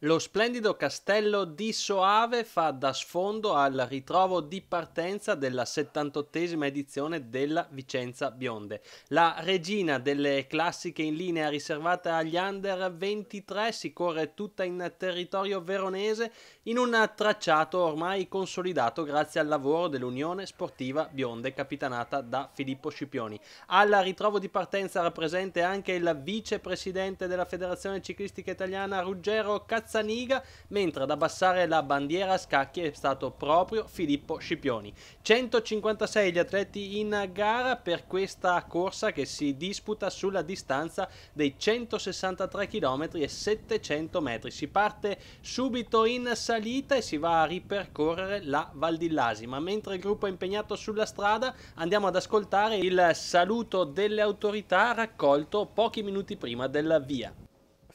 Lo splendido castello di Soave fa da sfondo al ritrovo di partenza della 78esima edizione della Vicenza Bionde. La regina delle classiche in linea riservata agli under 23 si corre tutta in territorio veronese in un tracciato ormai consolidato grazie al lavoro dell'Unione Sportiva Bionde capitanata da Filippo Scipioni. Al ritrovo di partenza era presente anche il vicepresidente della Federazione Ciclistica Italiana Ruggero Cazzini Gazzaniga, mentre ad abbassare la bandiera a scacchi è stato proprio Filippo Scipioni. 156 gli atleti in gara per questa corsa che si disputa sulla distanza dei 163 km e 700 metri. Si parte subito in salita e si va a ripercorrere la Val di Lasi, ma mentre il gruppo è impegnato sulla strada andiamo ad ascoltare il saluto delle autorità raccolto pochi minuti prima della via.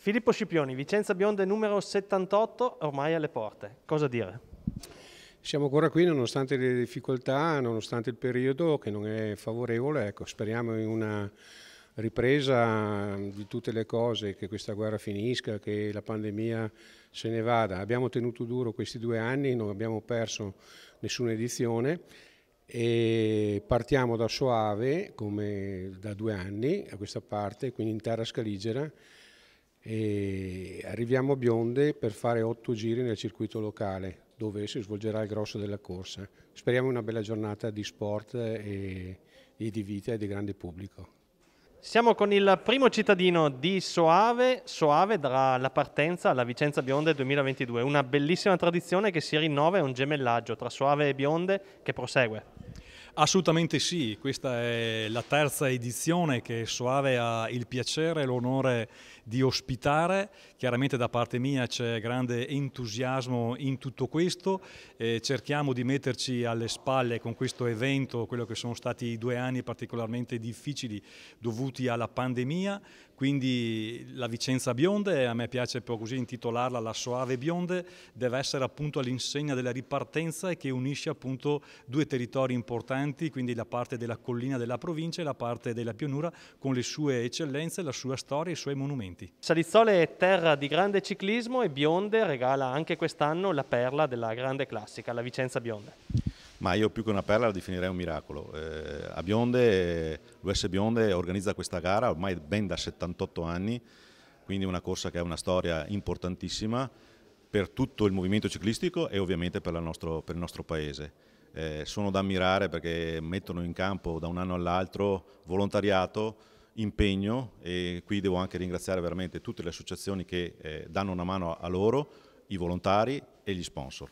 Filippo Scipioni, Vicenza Bionde numero 78, ormai alle porte. Cosa dire? Siamo ancora qui nonostante le difficoltà, nonostante il periodo che non è favorevole, ecco, speriamo in una ripresa di tutte le cose, che questa guerra finisca, che la pandemia se ne vada. Abbiamo tenuto duro questi due anni, non abbiamo perso nessuna edizione e partiamo da Soave come da due anni a questa parte, quindi in terra scaligera e arriviamo a Bionde per fare otto giri nel circuito locale dove si svolgerà il grosso della corsa. Speriamo una bella giornata di sport e, e di vita e di grande pubblico. Siamo con il primo cittadino di Soave. Soave darà la partenza alla Vicenza Bionde 2022, una bellissima tradizione che si rinnova e un gemellaggio tra Soave e Bionde che prosegue. Assolutamente sì, questa è la terza edizione che Soave ha il piacere e l'onore di ospitare. Chiaramente da parte mia c'è grande entusiasmo in tutto questo. Eh, cerchiamo di metterci alle spalle con questo evento quello che sono stati due anni particolarmente difficili dovuti alla pandemia, quindi la Vicenza Bionde, a me piace proprio così intitolarla La Soave Bionde, deve essere appunto all'insegna della ripartenza e che unisce appunto due territori importanti, quindi la parte della collina della provincia e la parte della pianura con le sue eccellenze, la sua storia e i suoi monumenti. Salizzole è terra di grande ciclismo e Bionde regala anche quest'anno la perla della grande classica, la Vicenza Bionde ma io più che una perla la definirei un miracolo. Eh, a Bionde, l'US Bionde organizza questa gara ormai ben da 78 anni, quindi una corsa che ha una storia importantissima per tutto il movimento ciclistico e ovviamente per, nostro, per il nostro paese. Eh, sono da ammirare perché mettono in campo da un anno all'altro volontariato, impegno e qui devo anche ringraziare veramente tutte le associazioni che eh, danno una mano a loro, i volontari e gli sponsor.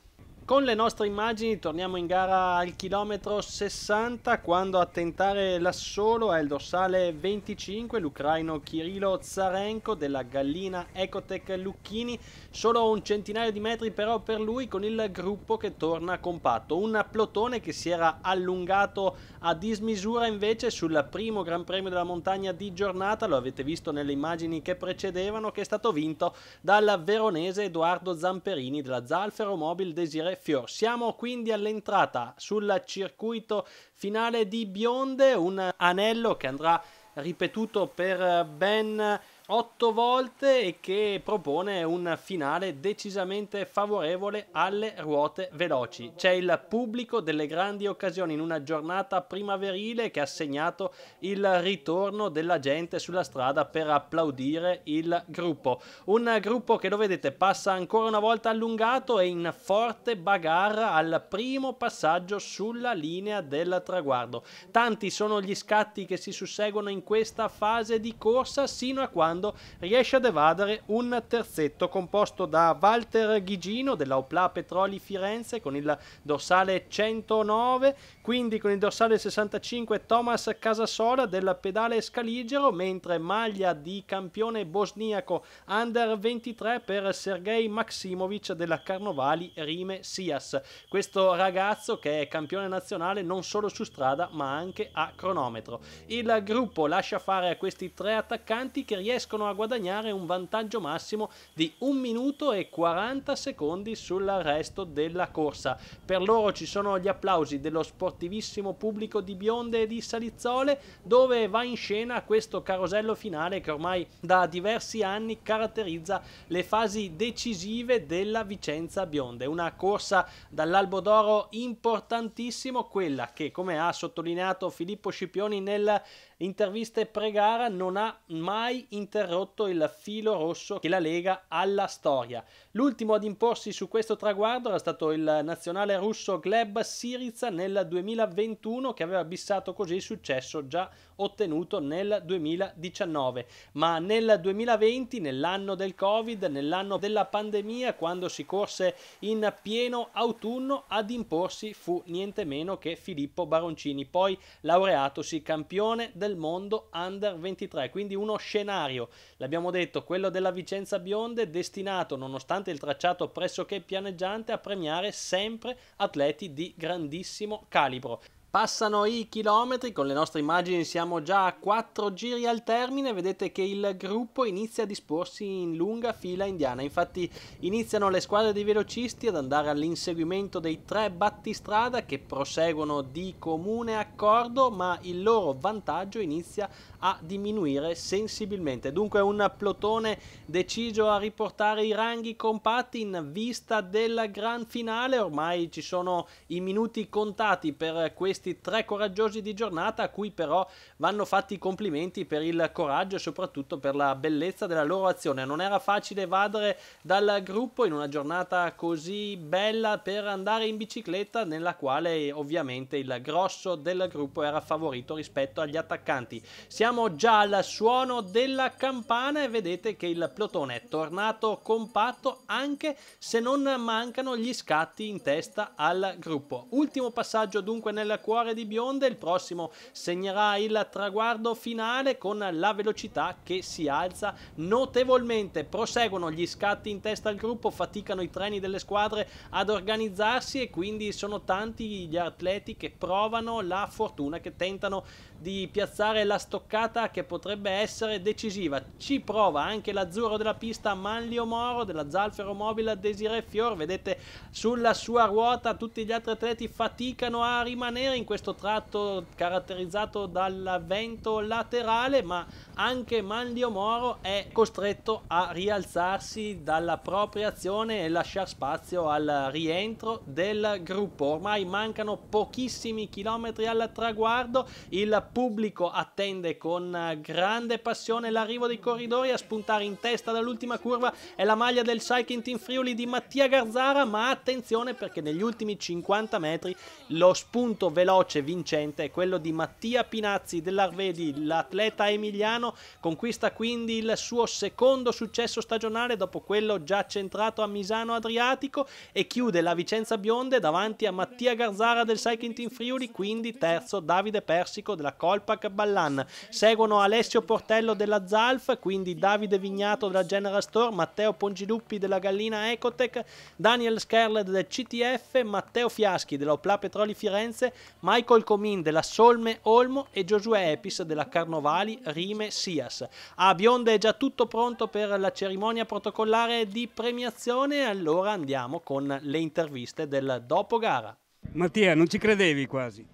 Con le nostre immagini torniamo in gara al chilometro 60 quando a tentare l'assolo è il dorsale 25 l'ucraino Kirilo Zarenko della gallina Ecotec Lucchini. Solo un centinaio di metri però per lui con il gruppo che torna compatto. Un plotone che si era allungato a dismisura invece sul primo Gran Premio della montagna di giornata, lo avete visto nelle immagini che precedevano, che è stato vinto dal veronese Edoardo Zamperini della Zalfero Mobile Desiree Seffio. Siamo quindi all'entrata sul circuito finale di Bionde, un anello che andrà ripetuto per ben 8 volte e che propone un finale decisamente favorevole alle ruote veloci. C'è il pubblico delle grandi occasioni in una giornata primaverile che ha segnato il ritorno della gente sulla strada per applaudire il gruppo. Un gruppo che lo vedete passa ancora una volta allungato e in forte bagarra al primo passaggio sulla linea del traguardo. Tanti sono gli scatti che si susseguono in questa fase di corsa sino a quando Orlando, riesce ad evadere un terzetto composto da Walter Ghigino della Opla Petroli Firenze con il dorsale 109, quindi con il dorsale 65 Thomas Casasola del pedale Scaligero, mentre maglia di campione bosniaco under 23 per Sergei Maksimovic della Carnovali Rime Sias. Questo ragazzo che è campione nazionale non solo su strada ma anche a cronometro. Il gruppo lascia fare a questi tre attaccanti che riescono riescono a guadagnare un vantaggio massimo di 1 minuto e 40 secondi sul resto della corsa. Per loro ci sono gli applausi dello sportivissimo pubblico di Bionde e di Salizzole dove va in scena questo carosello finale che ormai da diversi anni caratterizza le fasi decisive della Vicenza Bionde. Una corsa dall'albo d'oro importantissimo, quella che come ha sottolineato Filippo Scipioni nel interviste pre-gara non ha mai interrotto il filo rosso che la lega alla storia. L'ultimo ad imporsi su questo traguardo era stato il nazionale russo Gleb Siriza nel 2021 che aveva bissato così il successo già ottenuto nel 2019, ma nel 2020, nell'anno del Covid, nell'anno della pandemia, quando si corse in pieno autunno, ad imporsi fu niente meno che Filippo Baroncini, poi laureatosi campione del mondo under 23, quindi uno scenario, l'abbiamo detto, quello della Vicenza Bionde destinato, nonostante il tracciato pressoché pianeggiante, a premiare sempre atleti di grandissimo calibro. Passano i chilometri, con le nostre immagini siamo già a 4 giri al termine, vedete che il gruppo inizia a disporsi in lunga fila indiana, infatti iniziano le squadre di velocisti ad andare all'inseguimento dei tre battistrada che proseguono di comune accordo, ma il loro vantaggio inizia a diminuire sensibilmente. Dunque un plotone deciso a riportare i ranghi compatti in vista della gran finale, ormai ci sono i minuti contati per questa questi tre coraggiosi di giornata a cui però vanno fatti i complimenti per il coraggio e soprattutto per la bellezza della loro azione. Non era facile evadere dal gruppo in una giornata così bella per andare in bicicletta nella quale ovviamente il grosso del gruppo era favorito rispetto agli attaccanti. Siamo già al suono della campana e vedete che il plotone è tornato compatto anche se non mancano gli scatti in testa al gruppo. Ultimo passaggio dunque nel Cuore di Bionde, il prossimo segnerà il traguardo finale con la velocità che si alza notevolmente. Proseguono gli scatti in testa al gruppo, faticano i treni delle squadre ad organizzarsi e quindi sono tanti gli atleti che provano la fortuna, che tentano di piazzare la stoccata che potrebbe essere decisiva. Ci prova anche l'azzurro della pista Manlio Moro della Zalfero Mobile Desire Fior, vedete sulla sua ruota tutti gli altri atleti faticano a rimanere in questo tratto caratterizzato dall'avvento laterale, ma anche Manlio Moro è costretto a rialzarsi dalla propria azione e lasciare spazio al rientro del gruppo. Ormai mancano pochissimi chilometri al traguardo, il pubblico attende con grande passione l'arrivo dei corridori a spuntare in testa dall'ultima curva è la maglia del Cycling Team Friuli di Mattia Garzara, ma attenzione perché negli ultimi 50 metri lo spunto veloce veloce vincente è quello di Mattia Pinazzi dell'Arvedi. L'atleta emiliano conquista quindi il suo secondo successo stagionale dopo quello già centrato a Misano Adriatico e chiude la Vicenza Bionde davanti a Mattia Garzara del Cycling Team Friuli, quindi terzo Davide Persico della Colpac Ballan. Seguono Alessio Portello della Zalf, quindi Davide Vignato della General Store, Matteo Pongiluppi della Gallina Ecotec, Daniel Skerled del CTF, Matteo Fiaschi della Opla Petroli Firenze, Michael Comin della Solme Olmo e Josué Epis della Carnovali Rime Sias. A ah, Bionda è già tutto pronto per la cerimonia protocollare di premiazione, allora andiamo con le interviste del dopo gara. Mattia, non ci credevi quasi?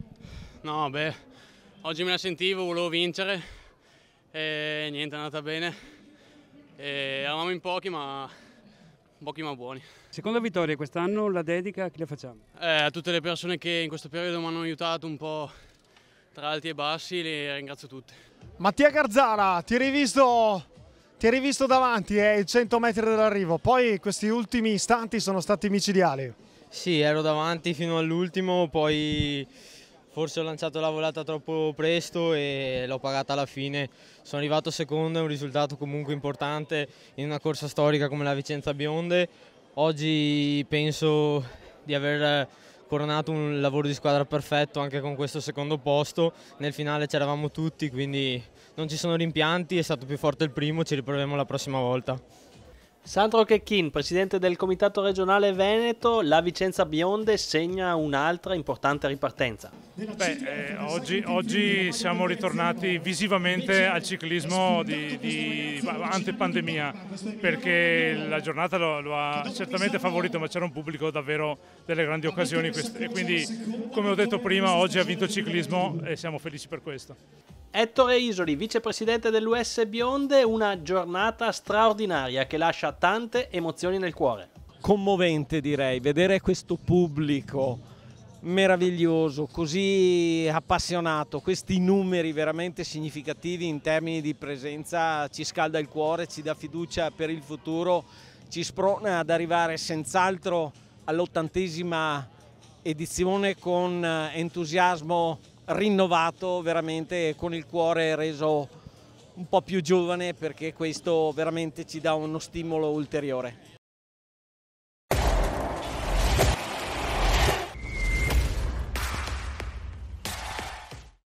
No, beh, oggi me la sentivo, volevo vincere e niente, è andata bene. E eravamo in pochi ma pochi ma buoni. Seconda vittoria quest'anno, la dedica a chi la facciamo? Eh, a tutte le persone che in questo periodo mi hanno aiutato un po' tra alti e bassi, le ringrazio tutte. Mattia Garzara, ti hai rivisto ti eri visto davanti ai eh, 100 metri dell'arrivo, poi questi ultimi istanti sono stati micidiali. Sì, ero davanti fino all'ultimo, poi Forse ho lanciato la volata troppo presto e l'ho pagata alla fine. Sono arrivato secondo, è un risultato comunque importante in una corsa storica come la Vicenza Bionde. Oggi penso di aver coronato un lavoro di squadra perfetto anche con questo secondo posto. Nel finale c'eravamo tutti, quindi non ci sono rimpianti, è stato più forte il primo, ci riproviamo la prossima volta. Sandro Checchin, presidente del Comitato regionale Veneto, la Vicenza Bionde segna un'altra importante ripartenza. Beh, eh, oggi, oggi, siamo ritornati visivamente al ciclismo di, di antepandemia perché la giornata lo, lo, ha certamente favorito ma c'era un pubblico davvero delle grandi occasioni e quindi come ho detto prima oggi ha vinto il ciclismo e siamo felici per questo. Ettore Isoli, vicepresidente dell'US Bionde, una giornata straordinaria che lascia tante emozioni nel cuore. Commovente direi, vedere questo pubblico meraviglioso, così appassionato, questi numeri veramente significativi in termini di presenza ci scalda il cuore, ci dà fiducia per il futuro, ci sprona ad arrivare senz'altro all'ottantesima edizione con eh, entusiasmo rinnovato, veramente con il cuore reso un po' più giovane perché questo veramente ci dà uno stimolo ulteriore.